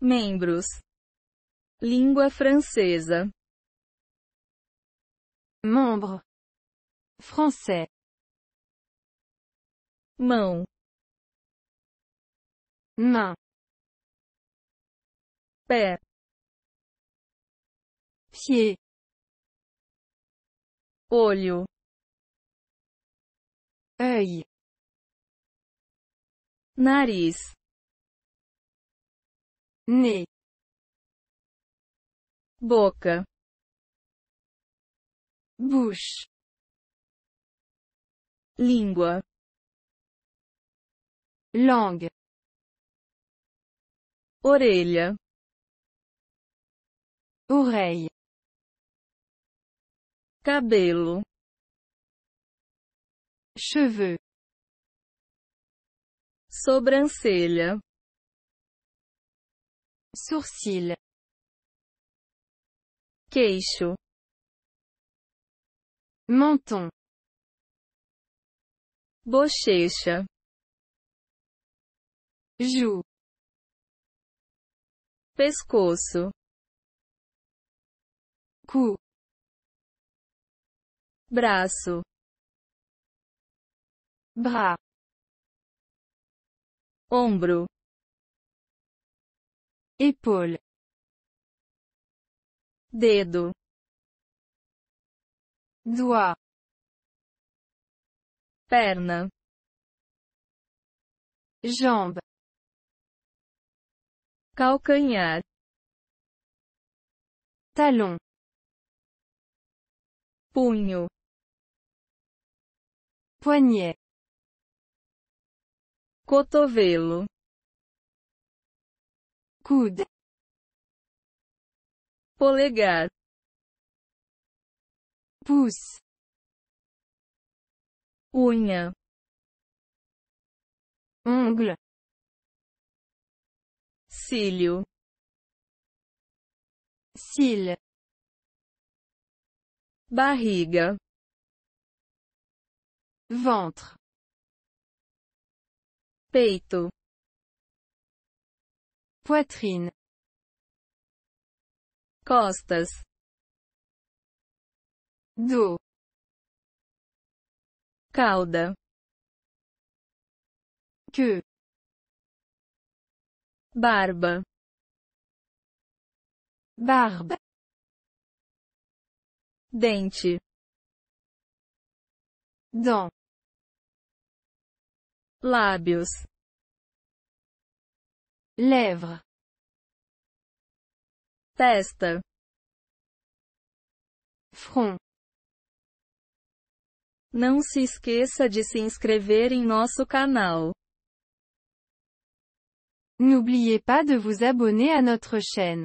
Membros. Língua francesa. membro, Français. Mão. Main. Pé. Pied. Olho. Œil. Nariz ne boca bush língua long orelha orelha cabelo cheveux sobrancelha sourcil, queixo, menton, bochecha, ju, pescoço, cu, braço, bra, ombro, Épaule. Dedo. Doigt. Perna. Jambe. Calcanhar. Talon. Punho. Poignet. Cotovelo coude, polegar, pus, unha, ongle, cílio, cílio, barriga, ventre, peito Poitrine. Costas. Do. Cauda. Que. Barba. Barba. Dente. Dom. Lábios. Lèvres. Testa. Front. Não se esqueça de se inscrever em nosso canal. N'oubliez pas de vous abonner à notre chaîne.